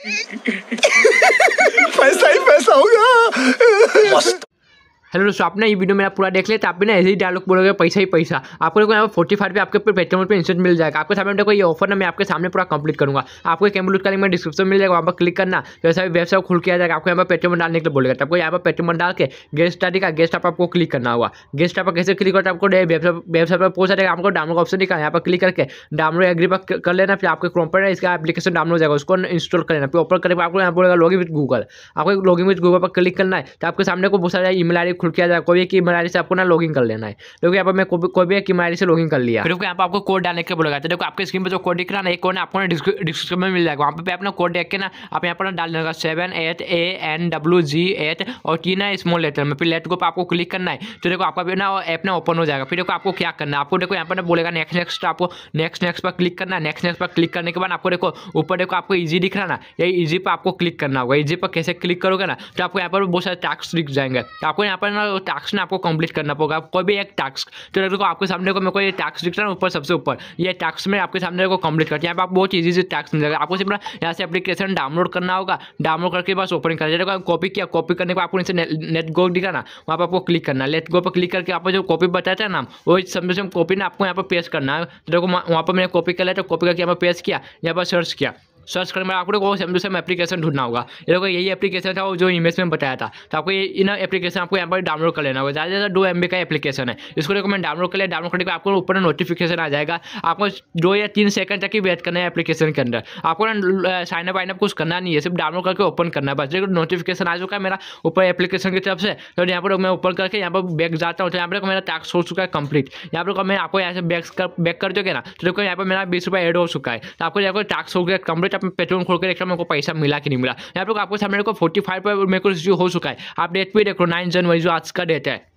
पैसा ही पैसा होगा मस्त हेलो दोस्तों आपने ये वीडियो मेरा पूरा देख लिया तो आप भी ना ऐसे ही डायलॉग बोलोगे पैसा ही पैसा आपको देखो यहाँ पर फोर्टी फाइव पे आपके पेट्रोल पे इंस्टेंट मिल जाएगा आपके सामने देखो ये ऑफर ना मैं आपके सामने पूरा कंप्लीट करूँगा आपको कैमलूट का लिंक में डिस्क्रिप्शन मिल जाएगा वहाँ पर क्लिक करना जैसा तो भी वेबसाइट खुल किया जाएगा आपको यहाँ पर पेट्रोल डालने के लिए बोलेगा तो आपको यहाँ पर पेट्रोल डाल के गेस्ट आदि का गेस्ट आपको क्लिक करना होगा गेस्ट आप कैसे क्लिक करता आपको वेबसाइट पर पहुंचा जाएगा आपको डाउनलोड का ऑप्शन दिखाया यहाँ पर क्लिक करके डाउनलोड एग्री पर कर लेना फिर आपके क्रोम पर इसका एप्लीकेशन डाउनलोड हो जाएगा उसको इंस्टॉल कर लेना फिर ओपन करके आपको यहाँ बोलेगा लॉगिन विथ गूगल आपको लॉगिन विथ गूगल पर क्लिक करना है तो आपके सामने को बहुत सारे ई मेल आई खुल के आ जाएगा कोई भी मोबाइल से आपको ना लॉगिन कर लेना है देखो यहाँ पर मैं कोई भी कीम से लॉगिन कर लिया फिर यहाँ पर आपको कोड डालने के बोलेगा देखो आपके स्क्रीन पर जो कोड दिख रहा ना एक कोड आपको डिस्क्रिप्शन में मिल जाएगा वहाँ पर अपना कोड देख के ना आप यहाँ पर डाल देगा seven eight A N W G eight और टी ना स्मॉल लेटर में फिर लेट को आपको क्लिक करना है तो देखो आपका ना ऐप ना ओपन हो जाएगा फिर देखो आपको क्या करना है आपको देखो यहाँ पर ना बोलेगा नेक्स्ट नेक्स्ट आपको नेक्स्ट नेक्स्ट पर क्लिक करना है नेक्स्ट नेक्स्ट पर क्लिक करने के बाद आपको देखो ऊपर देखो आपको ईजी दिख रहा ना ये ईजी पर आपको क्लिक करना होगा ईजी पर कैसे क्लिक करोगे ना तो आपको यहाँ पर बहुत सारे टास्क दिख जाएंगे तो आपको यहाँ पर ऊपर ना टास्क ना आपको कंप्लीट करना होगा कोई भी एक टास्क तो देखो आपके सामने को मेरे को ये टास्क दिख रहा है ऊपर सबसे ऊपर ये टास्क में आपके सामने को कंप्लीट करते हैं आप बहुत ईजी से टास्क मिलेगा आपको सिर्फ यहाँ से एप्लीकेशन डाउनलोड करना होगा डाउनलोड करके बस ओपन कर देखो कॉपी किया कॉपी करने को आपको नीचे नेट गो दिखा ना वहाँ पर आपको क्लिक करना लेट गो पर क्लिक करके आपको जो कॉपी बताया था ना वो समझो सेम कॉपी ना आपको यहाँ पर पेश करना है तो देखो वहाँ पर मैंने कॉपी कर लिया तो कॉपी करके यहाँ पर पेश किया यहाँ पर सर्च किया सर्च करने में आपको को सेम टू सेम एप्लीकेशन ढूंढना होगा ये लोग यही एप्लीकेशन था जो इमेज में बताया था तो आपको ये इन एप्लीकेशन आपको यहाँ पर डाउनलोड कर लेना होगा ज़्यादा ज़्यादा दो एम का एप्लीकेशन है इसको देखो मैं डाउनलोड कर लिया डाउनलोड करने के आपको ऊपर नोटिफिकेशन आ जाएगा आपको दो या तीन सेकंड तक ही वेट करना है एप्लीकेशन के अंदर आपको ना साइनअप वाइनअप कुछ करना नहीं है सिर्फ डाउनलोड करके ओपन करना है बस देखो नोटिफिकेशन आ चुका है मेरा ऊपर एप्लीकेशन की तरफ से तो यहाँ पर मैं ओपन करके यहाँ पर बैग जाता हूँ तो यहाँ पर मेरा टास्क हो चुका है कंप्लीट यहाँ पर मैं आपको यहाँ से बैक कर बैक कर दोगे ना तो देखो यहाँ पर मेरा बीस रुपये एड हो चुका है तो आपको यहाँ पर टास्क हो गया कंप्लीट आप पेट्रोल खोल कर देख रहा मेरे को पैसा मिला कि नहीं मिला यहाँ पर आपको सामने को फोर्टी फाइव पर मेरे को हो चुका है आप डेट भी देख नाइन जनवरी जो आज का डेट है